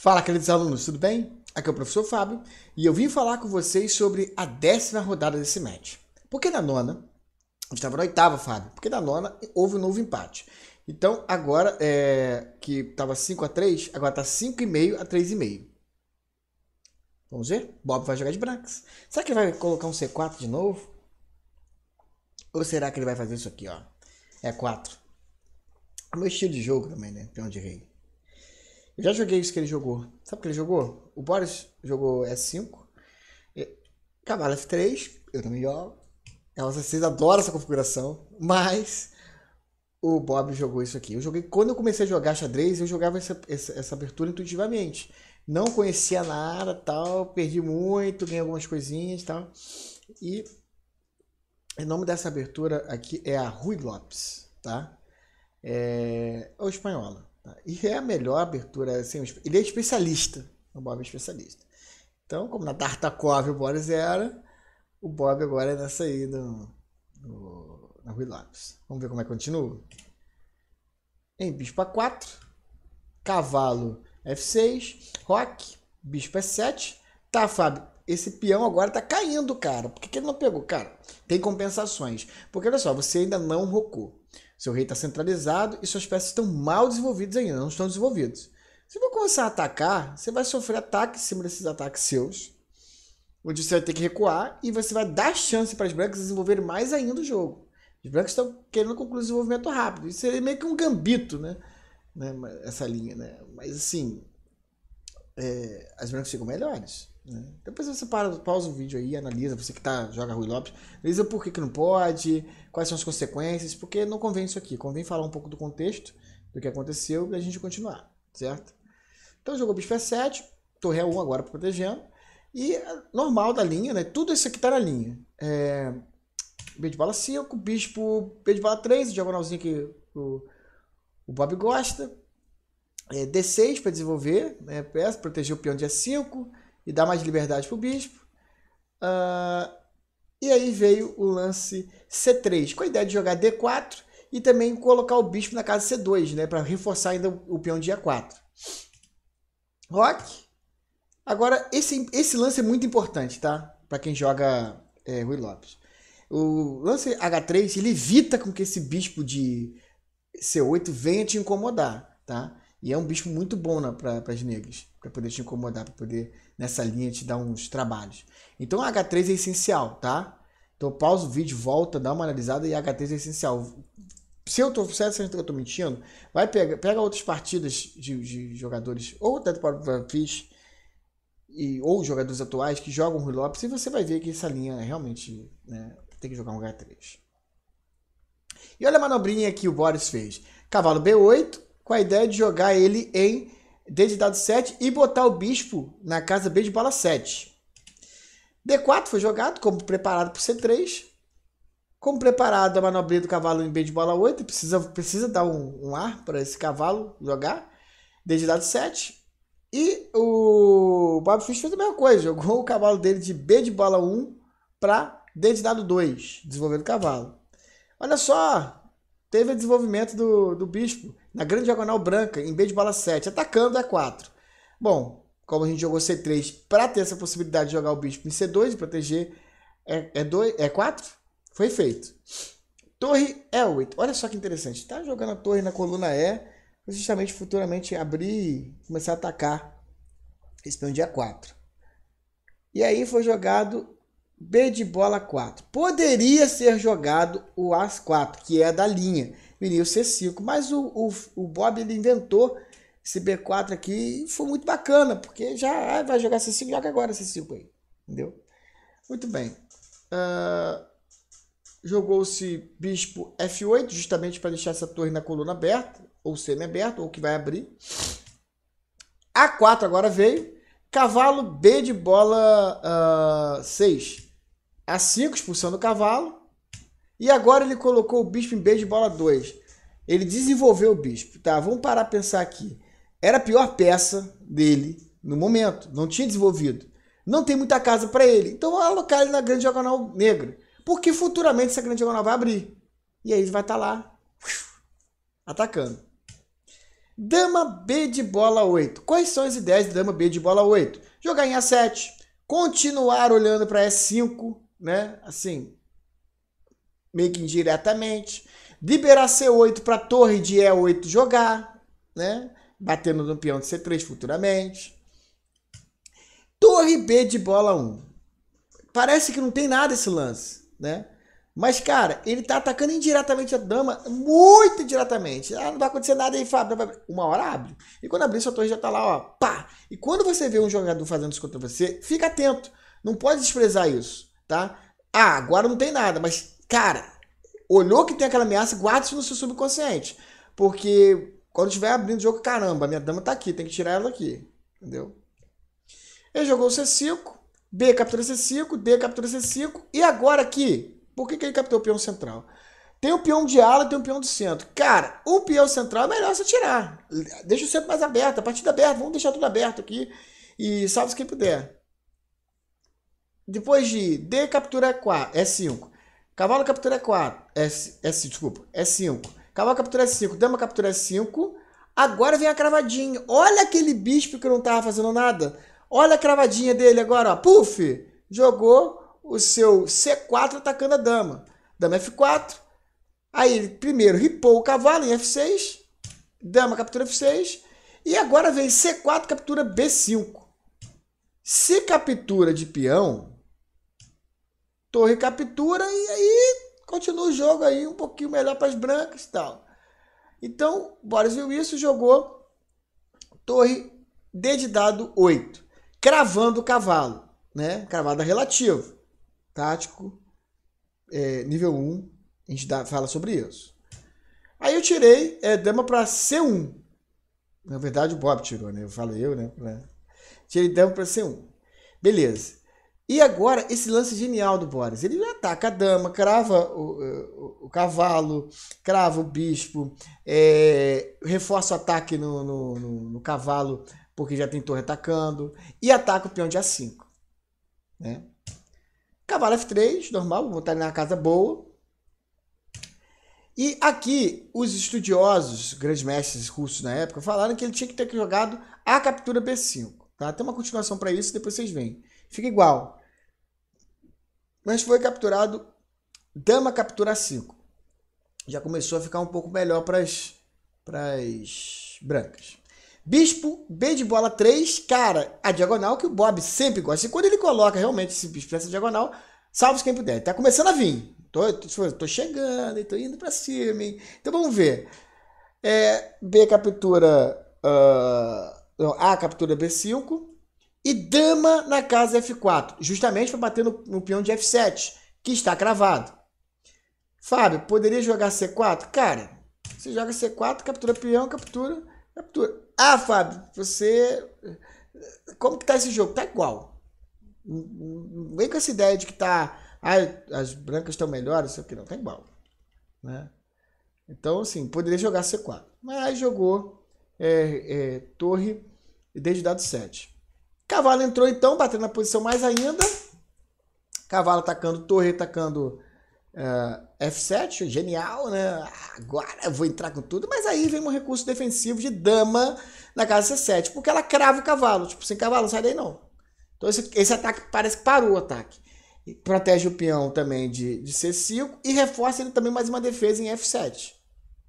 Fala, queridos alunos, tudo bem? Aqui é o professor Fábio e eu vim falar com vocês sobre a décima rodada desse match. Porque na nona, a gente estava na oitava, Fábio, porque na nona houve um novo empate. Então, agora é, que estava 5 a 3 agora está 5,5 a 3,5. Vamos ver? Bob vai jogar de brancas. Será que ele vai colocar um C4 de novo? Ou será que ele vai fazer isso aqui, ó? É 4. É meu estilo de jogo também, né? Peão de rei. Eu já joguei isso que ele jogou. Sabe o que ele jogou? O Boris jogou S5, Cavalo F3, eu também jogo. Elsa 6 adoram essa configuração, mas o Bob jogou isso aqui. Eu joguei quando eu comecei a jogar xadrez, eu jogava essa, essa, essa abertura intuitivamente. Não conhecia nada, tal, perdi muito, ganhei algumas coisinhas, tal. E o nome dessa abertura aqui é a Rui Lopes, tá? É, é ou espanhola. Tá? E é a melhor abertura. Assim, ele é especialista. O Bob é especialista. Então, como na Tartakov o Boris era, o Bob agora é nessa aí na Rui Lápis. Vamos ver como é que continua. Em bispo A4, cavalo F6, roque, bispo f 7 Tá, Fábio, esse peão agora tá caindo, cara. Por que, que ele não pegou? Cara, tem compensações. Porque, olha só, você ainda não rocou. Seu rei está centralizado e suas peças estão mal desenvolvidas ainda, não estão desenvolvidas. Se for começar a atacar, você vai sofrer ataques, em cima desses ataques seus, onde você vai ter que recuar e você vai dar chance para as brancas desenvolverem mais ainda o jogo. Os brancos estão querendo concluir o desenvolvimento rápido. Isso seria é meio que um gambito, né? né? Essa linha, né? Mas assim, é, as brancas ficam melhores. Né? Depois você para, pausa o vídeo aí, analisa, você que tá, joga Rui Lopes, analisa por que, que não pode, quais são as consequências, porque não convém isso aqui. Convém falar um pouco do contexto, do que aconteceu, e a gente continuar, certo? Então jogou bispo F7, é torre A1 é agora protegendo, e é normal da linha, né? Tudo isso aqui tá na linha. É, B de bala 5, bispo B de bala 3, diagonalzinho que o, o Bob gosta. É, D6 para desenvolver, né? Peça, proteger o peão de a 5 e dá mais liberdade para o bispo. Uh, e aí veio o lance C3, com a ideia de jogar D4 e também colocar o bispo na casa C2, né, para reforçar ainda o peão de A4. Rock. Agora, esse, esse lance é muito importante, tá? Para quem joga é, Rui Lopes. O lance H3, ele evita com que esse bispo de C8 venha te incomodar, tá? E é um bicho muito bom para as negras, para poder te incomodar, para poder nessa linha te dar uns trabalhos. Então a H3 é essencial, tá? Então pausa o vídeo, volta, dá uma analisada e a H3 é essencial. Se eu estou certo, se eu estou mentindo, vai pega, pega outras partidas de, de jogadores, ou até do próprio Fish, e, ou jogadores atuais que jogam Rui Lopes, e você vai ver que essa linha realmente né, tem que jogar um H3. E olha a manobrinha que o Boris fez. Cavalo B8, com a ideia de jogar ele em D de dado 7 e botar o bispo na casa B de bola 7. D4 foi jogado como preparado para C3. Como preparado a manobrinha do cavalo em B de bola 8, precisa, precisa dar um, um ar para esse cavalo jogar. D de dado 7. E o Bob Fish fez a mesma coisa, jogou o cavalo dele de B de bola 1 para D de dado 2, desenvolvendo o cavalo. Olha só, teve o desenvolvimento do, do bispo na grande diagonal branca, em B de bola 7, atacando E4. É Bom, como a gente jogou C3 para ter essa possibilidade de jogar o bispo em C2 e proteger E2, é, E4, é foi feito. Torre E8. Olha só que interessante. Está jogando a torre na coluna E, justamente futuramente abrir e começar a atacar esse peão de a 4 E aí foi jogado B de bola 4. Poderia ser jogado o a 4, que é da linha viria o C5. Mas o, o, o Bob ele inventou esse B4 aqui e foi muito bacana, porque já ah, vai jogar C5, joga agora C5 aí. Entendeu? Muito bem. Uh, Jogou-se bispo F8, justamente para deixar essa torre na coluna aberta, ou semi-aberta, ou que vai abrir. A4 agora veio. Cavalo B de bola uh, ah, 6. A5 expulsando o cavalo. E agora ele colocou o bispo em de bola 2. Ele desenvolveu o bispo. Tá, vamos parar a pensar aqui. Era a pior peça dele no momento. Não tinha desenvolvido. Não tem muita casa para ele. Então vamos alocar ele na grande diagonal negra. Porque futuramente essa grande diagonal vai abrir. E aí ele vai estar tá lá atacando. Dama B de bola 8. Quais são as ideias de dama B de bola 8? Jogar em A7, continuar olhando para E5, né? Assim, meio que indiretamente. Liberar C8 para torre de E8 jogar, né? Batendo no peão de C3 futuramente. Torre B de bola 1. Parece que não tem nada esse lance, né? Mas, cara, ele tá atacando indiretamente a dama, muito indiretamente. Ah, não vai acontecer nada aí, Fábio. Uma hora abre. E quando abrir, sua torre já tá lá, ó, pá. E quando você vê um jogador fazendo isso contra você, fica atento. Não pode desprezar isso, tá? Ah, agora não tem nada, mas cara, olhou que tem aquela ameaça, guarda isso no seu subconsciente. Porque quando estiver abrindo o jogo, caramba, minha dama tá aqui, tem que tirar ela aqui. Entendeu? Ele jogou o C5, B captura C5, D captura C5, e agora aqui, por que, que ele capturou o peão central? Tem o peão de ala e tem o peão do centro. Cara, o peão central é melhor você tirar. Deixa o centro mais aberto, a partida aberta, vamos deixar tudo aberto aqui. E salve quem puder. Depois de D captura E5. Cavalo captura e 4. É, é, desculpa, é 5. Cavalo captura e 5. Dama captura e 5. Agora vem a cravadinha. Olha aquele bispo que não estava fazendo nada. Olha a cravadinha dele agora. Ó. Puf! Jogou o seu C4 atacando a dama. Dama F4. Aí ele primeiro ripou o cavalo em F6. Dama captura F6. E agora vem C4, captura B5. Se captura de peão, Torre captura e aí continua o jogo aí um pouquinho melhor para as brancas e tal. Então, Boris isso jogou torre D de dado 8, cravando o cavalo, né? Cravada relativo, tático, é, nível 1, a gente dá, fala sobre isso. Aí eu tirei é, dama para C1. Na verdade, o Bob tirou, né? Eu falei eu, né? Tirei dama para C1. Beleza. E agora, esse lance genial do Boris. Ele ataca a dama, crava o, eh, o, o cavalo, crava o bispo, é, reforça o ataque no, no, no, no, cavalo, porque já tem torre atacando, e ataca o peão de A5. Né? Cavalo F3, normal, vou botar ele na casa boa. E aqui, os estudiosos, grandes mestres russos na época, falaram que ele tinha que ter jogado a captura B5. Tá? Tem uma continuação para isso, depois vocês veem. Fica igual mas foi capturado dama captura 5. Já começou a ficar um pouco melhor para as brancas. Bispo B de bola 3, cara, a diagonal que o Bob sempre gosta. E quando ele coloca realmente esse bispo essa diagonal, salve quem puder. Tá começando a vir. Tô, tô, tô chegando, tô indo para cima. Hein? Então vamos ver. É, B captura. Uh, não, a captura B5 e dama na casa F4, justamente para bater no, no peão de F7, que está cravado. Fábio, poderia jogar C4? Cara, você joga C4, captura peão, captura, captura. Ah, Fábio, você... Como que tá esse jogo? Tá igual. Não vem com essa ideia de que tá... Ah, as brancas estão melhores, o que não, tá igual. Né? Então, assim, poderia jogar C4. Mas jogou é, é, torre e desde dado 7. Cavalo entrou então, batendo na posição mais ainda. Cavalo atacando torre, atacando uh, eh, F7, genial, né? Agora eu vou entrar com tudo. Mas aí vem um recurso defensivo de dama na casa C7, porque ela crava o cavalo. Tipo, sem cavalo, não sai daí não. Então esse, esse ataque parece que parou o ataque. E protege o peão também de, de C5 e reforça ele também mais uma defesa em F7.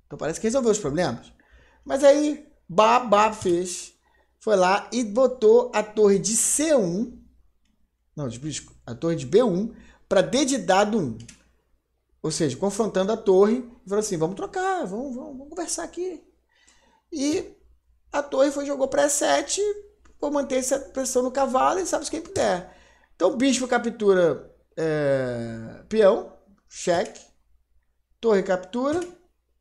Então parece que resolveu os problemas. Mas aí, babá fez foi lá e botou a torre de C1, não, a torre de B1, para D de dado 1. Ou seja, confrontando a torre, falou assim: vamos trocar, vamos, vamos, vamos conversar aqui. E a torre foi jogou para E7, vou manter essa pressão no cavalo e sabe quem puder. Então, o bispo captura é, peão, cheque, torre captura,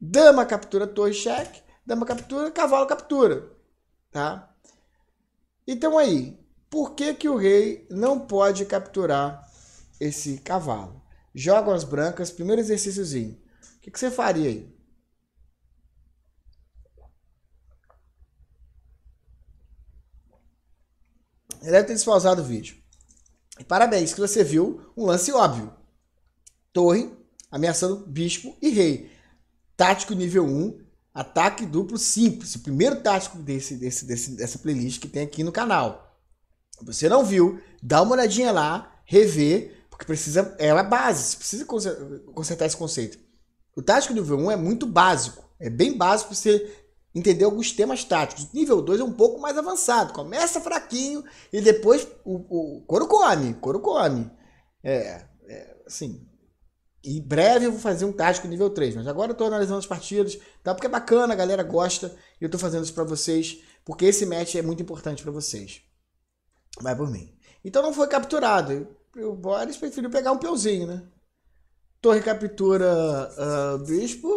dama captura torre, cheque, dama captura, cavalo captura. Tá? Então aí, por que que o rei não pode capturar esse cavalo? Joga as brancas, primeiro exercíciozinho. O que, que você faria aí? Ele deve ter desfalsado o vídeo. parabéns que você viu um lance óbvio. Torre ameaçando bispo e rei. Tático nível 1, Ataque duplo simples, o primeiro tático desse, desse, desse, dessa playlist que tem aqui no canal. Se você não viu, dá uma olhadinha lá, revê, porque precisa, é a base, você precisa consertar esse conceito. O tático do nível 1 é muito básico, é bem básico para você entender alguns temas táticos. O nível 2 é um pouco mais avançado, começa fraquinho e depois o, o couro come, couro come. É, é assim, em breve eu vou fazer um tático nível 3, mas agora eu tô analisando as partidas, tá? Porque é bacana, a galera gosta e eu tô fazendo isso para vocês, porque esse match é muito importante para vocês. Vai por mim. Então não foi capturado. O Boris preferiu pegar um peãozinho, né? Torre captura uh, bispo.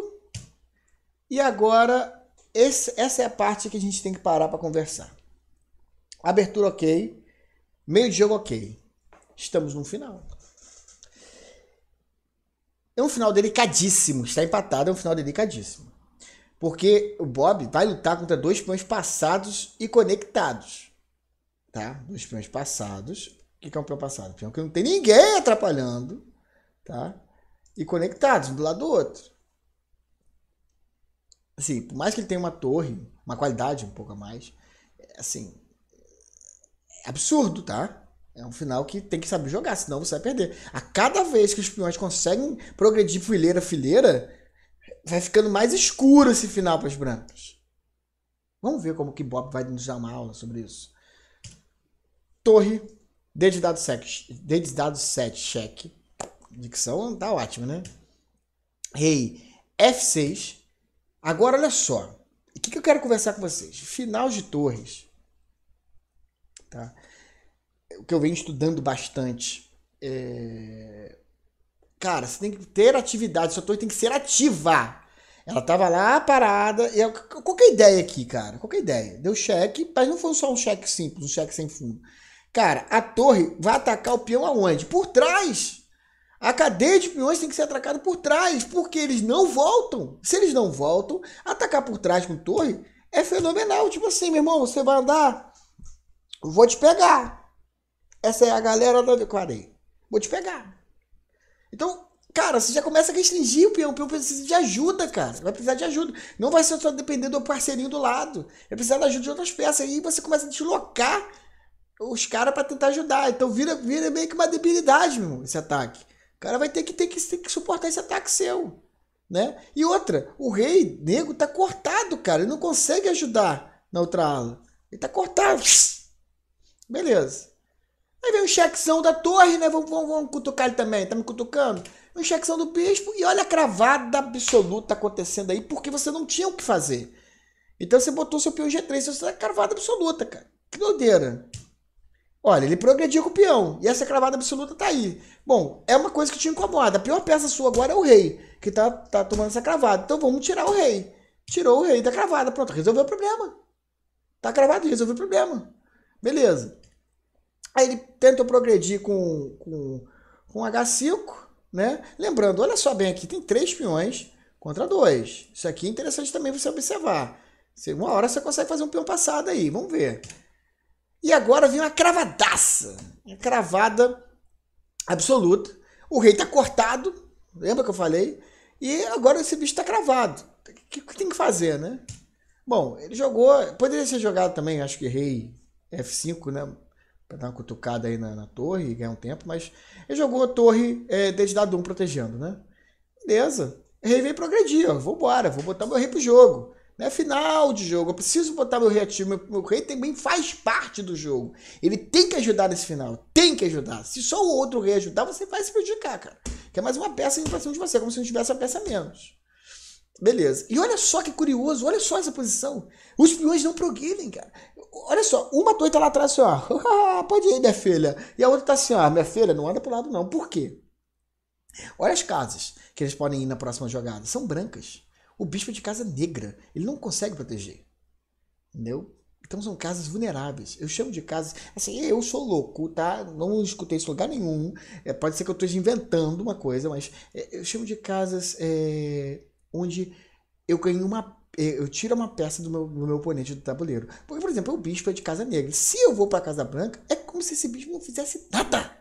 E agora, esse, essa é a parte que a gente tem que parar para conversar. Abertura ok. Meio de jogo ok. Estamos no final. É um final delicadíssimo. Está empatado, é um final delicadíssimo. Porque o Bob vai lutar contra dois peões passados e conectados. Tá? Dois peões passados. O que é um peão passado? Um peão que não tem ninguém atrapalhando. Tá? E conectados, um do lado do outro. Assim, por mais que ele tenha uma torre, uma qualidade um pouco a mais, é, assim, é absurdo, tá? É um final que tem que saber jogar, senão você vai perder. A cada vez que os peões conseguem progredir fileira a fileira, vai ficando mais escuro esse final para os brancos. Vamos ver como que Bob vai nos dar uma aula sobre isso. Torre, desde dado 7, desde dado 7, cheque. Dicção tá ótima, né? Rei, F6. Agora olha só. O que, que eu quero conversar com vocês? Final de torres. Tá? o que eu venho estudando bastante. É... Cara, você tem que ter atividade, sua torre tem que ser ativa. Ela tava lá parada. E é eu, qual é a ideia aqui, cara? Qual é a ideia? Deu cheque, mas não foi só um cheque simples, um cheque sem fundo. Cara, a torre vai atacar o peão aonde? Por trás. A cadeia de peões tem que ser atacada por trás, porque eles não voltam. Se eles não voltam, atacar por trás com torre é fenomenal. Tipo assim, meu irmão, você vai andar, vou te pegar. Essa é a galera da Quarei. Vou te pegar. Então, cara, você já começa a restringir o peão. O peão precisa de ajuda, cara. Vai precisar de ajuda. Não vai ser só depender do parceirinho do lado. Vai precisar da ajuda de outras peças. aí você começa a deslocar os caras para tentar ajudar. Então vira, vira meio que uma debilidade, meu, irmão, esse ataque. O cara vai ter que, ter, que, ter que suportar esse ataque seu. Né? E outra, o rei negro tá cortado, cara. Ele não consegue ajudar na outra ala. Ele tá cortado. Beleza. Aí vem um chequezão da torre, né? Vamos, vamos, vamos cutucar ele também, tá me cutucando? Um chequezão do bispo e olha a cravada absoluta acontecendo aí, porque você não tinha o que fazer. Então você botou seu peão G3, você é cravada absoluta, cara. Que doideira. Olha, ele progrediu com o peão. E essa cravada absoluta tá aí. Bom, é uma coisa que te incomoda. A pior peça sua agora é o rei, que tá, tá tomando essa cravada. Então vamos tirar o rei. Tirou o rei da cravada. Pronto, resolveu o problema. Tá cravado, resolveu o problema. Beleza. Aí ele tenta progredir com, com, com H5, né? Lembrando, olha só bem aqui, tem três peões contra dois. Isso aqui é interessante também você observar. Uma hora você consegue fazer um peão passado aí, vamos ver. E agora vem uma cravadaça, uma cravada absoluta. O rei tá cortado, lembra que eu falei? E agora esse bicho tá cravado. O que, que tem que fazer, né? Bom, ele jogou, poderia ser jogado também, acho que rei F5, né? pra dar uma cutucada aí na, na, torre e ganhar um tempo, mas ele jogou a torre é, desde dado 1 protegendo, né? Beleza. Rei vem progredir, ó. Vambora, vou botar meu rei pro jogo. Não é final de jogo, eu preciso botar meu rei ativo. Meu, meu rei também faz parte do jogo. Ele tem que ajudar nesse final, tem que ajudar. Se só o outro rei ajudar, você vai se prejudicar, cara. Que é mais uma peça indo pra cima de você, como se não tivesse uma peça menos. Beleza. E olha só que curioso, olha só essa posição. Os peões não progridem, cara. Olha só, uma doida lá atrás assim, ó. Pode ir, minha filha. E a outra tá assim, ó. Minha filha, não anda pro lado, não. Por quê? Olha as casas que eles podem ir na próxima jogada. São brancas. O bispo é de casa é negra. Ele não consegue proteger. Entendeu? Então são casas vulneráveis. Eu chamo de casas. Assim, eu sou louco, tá? Não escutei isso em lugar nenhum. É, pode ser que eu esteja inventando uma coisa, mas é, eu chamo de casas. É onde eu ganho uma. É, eu tiro uma peça do meu, do meu oponente do tabuleiro. Porque, por exemplo, o bispo é de Casa Negra. Se eu vou para Casa Branca, é como se esse bispo não fizesse nada.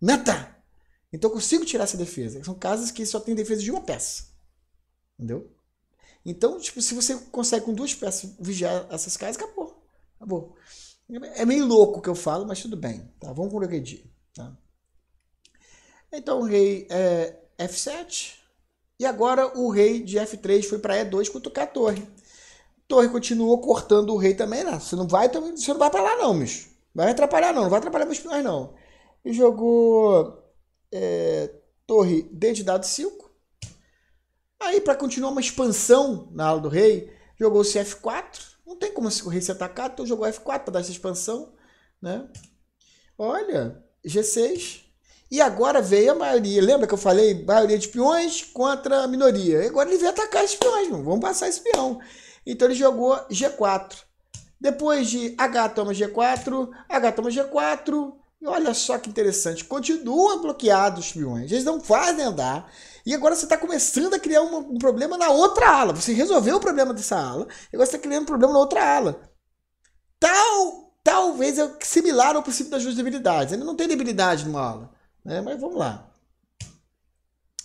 Nada! Então eu consigo tirar essa defesa. São casas que só tem defesa de uma peça. Entendeu? Então, tipo, se você consegue com duas peças vigiar essas casas, acabou. Acabou. É meio louco o que eu falo, mas tudo bem. Tá? Vamos progredir. Tá? Então, rei é, F7. E agora o rei de F3 foi para E2 cutucar a torre. torre continuou cortando o rei também. Não, né? você não vai, você não vai para lá não, bicho. vai atrapalhar não, não vai atrapalhar meus peões não. E jogou é, torre D de dado 5. Aí para continuar uma expansão na ala do rei, jogou se F4. Não tem como o rei se atacar, então jogou F4 para dar essa expansão, né? Olha, G6, e agora veio a maioria. Lembra que eu falei maioria de peões contra a minoria? E agora ele veio atacar os peões, mano. vamos passar esse peão. Então ele jogou G4. Depois de H toma G4, H toma G4. E olha só que interessante, continua bloqueado os peões. Eles não fazem andar. E agora você está começando a criar um, um, problema na outra ala. Você resolveu o problema dessa ala, e agora você está criando um problema na outra ala. Tal, talvez é similar ao princípio das duas debilidades. Ele não tem debilidade numa ala. Né? Mas vamos lá.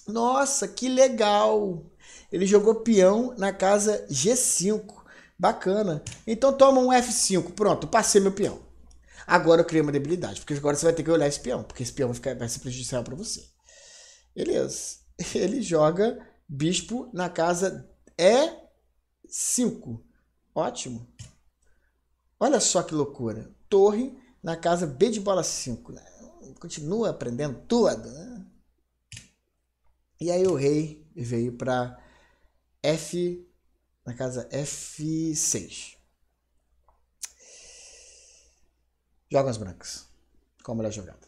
Nossa, que legal! Ele jogou peão na casa G5. Bacana. Então toma um F5. Pronto, passei meu peão. Agora eu criei uma debilidade, porque agora você vai ter que olhar esse peão, porque esse peão vai, ficar, vai ser prejudicial para você. Beleza. Ele joga bispo na casa E5. Ótimo. Olha só que loucura. Torre na casa B de bola 5. Né? continua aprendendo tudo. Né? E aí o rei veio para F, na casa F6. Joga as brancas. Qual ela melhor é jogada?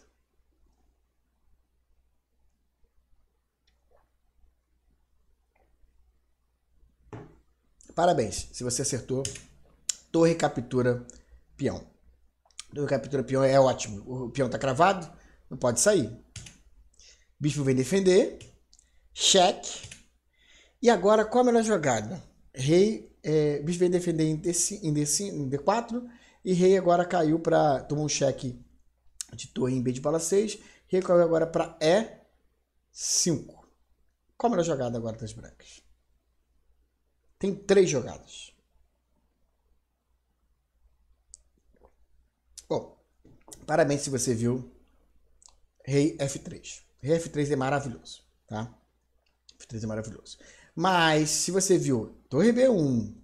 Parabéns, se você acertou, torre captura peão captura peão é ótimo. O peão tá cravado, não pode sair. Bispo vem defender. Cheque. E agora, qual a melhor jogada? Rei, é, bispo vem defender em, D5, em, D5, em D4. E rei agora caiu para. Tomou um cheque de torre em B de bala 6. Rei caiu agora para E5. Qual a melhor jogada agora das brancas? Tem três jogadas. Bom, parabéns se você viu Rei F3. Rei F3 é maravilhoso, tá? F3 é maravilhoso. Mas se você viu Torre B1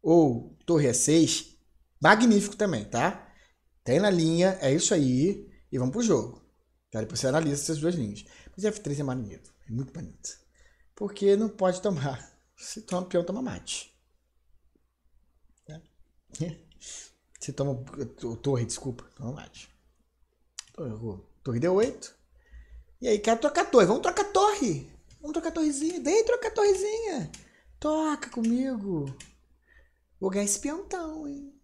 ou Torre a 6 magnífico também, tá? Tem na linha, é isso aí, e vamos pro jogo. Tá? Depois você analisa essas duas linhas. Mas F3 é maneiro, é muito bonito. Porque não pode tomar. Se toma peão, toma mate. Tá? Você toma. Torre, desculpa. Toma mate. Então, torre, torre deu 8. E aí, quero trocar torre. Vamos trocar torre. Vamos trocar torrezinha. Dei trocar torrezinha. Toca comigo. Vou ganhar esse peão, hein?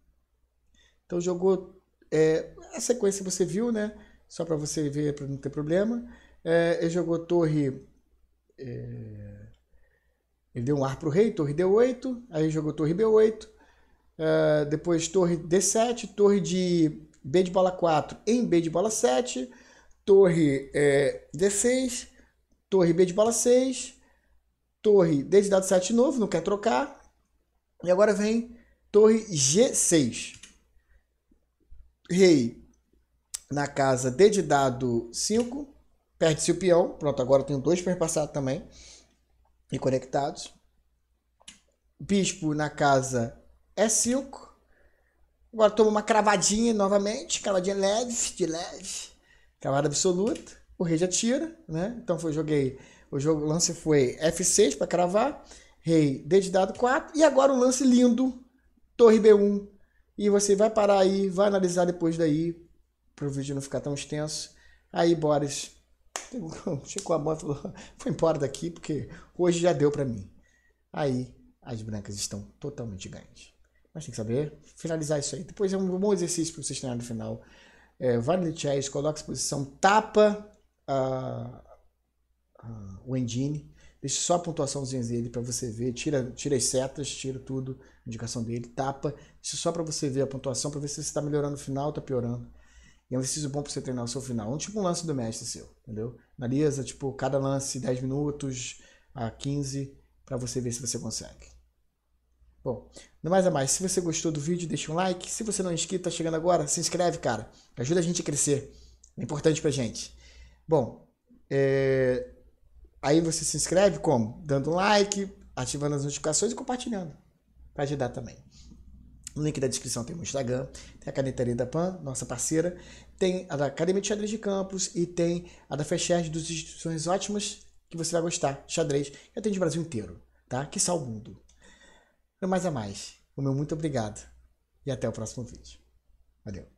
Então jogou. É, a sequência você viu, né? Só para você ver, para não ter problema. É, ele jogou torre. É, ele deu um ar pro rei, torre D8. Aí jogou torre B8. Uh, depois torre D7, torre de B de bola 4 em B de bola 7, torre é, eh, D6, torre B de bola 6, torre D de dado 7 novo, não quer trocar. E agora vem torre G6. Rei na casa D de dado 5, perde-se o peão. Pronto, agora tenho dois perpassados também e conectados. Bispo na casa e5. É agora toma uma cravadinha novamente, cravadinha leve, de leve, cravada absoluta. O rei já tira, né? Então foi, joguei, o jogo, o lance foi F6 para cravar, rei dado 4 e agora um lance lindo, torre B1. E você vai parar aí, vai analisar depois daí, para o vídeo não ficar tão extenso. Aí Boris chegou a mão e falou, foi embora daqui porque hoje já deu para mim. Aí as brancas estão totalmente ganhas. Mas tem que saber finalizar isso aí. Depois é um bom exercício para vocês treinar no final. É, o no coloca a posição, tapa a, ah, a, ah, o engine, deixa só a pontuaçãozinha dele para você ver, tira, tira as setas, tira tudo, indicação dele, tapa, deixa só para você ver a pontuação, para ver se você está melhorando no final ou está piorando. E é um exercício bom para você treinar o seu final. Um tipo um lance do mestre seu, entendeu? Analisa, tipo, cada lance 10 minutos a 15 para você ver se você consegue. Bom, no mais a mais, se você gostou do vídeo, deixa um like. Se você não é inscrito, tá chegando agora, se inscreve, cara. Ajuda a gente a crescer. É importante pra gente. Bom, é... aí você se inscreve como? Dando um like, ativando as notificações e compartilhando. Pra ajudar também. No link da descrição tem o Instagram, tem a canetaria da PAN, nossa parceira, tem a da Academia de Xadrez de Campos e tem a da FECHERD, duas instituições ótimas que você vai gostar. Xadrez, que atende o Brasil inteiro, tá? Que salgundo. o mundo. No mais é mais. O meu muito obrigado e até o próximo vídeo. Valeu.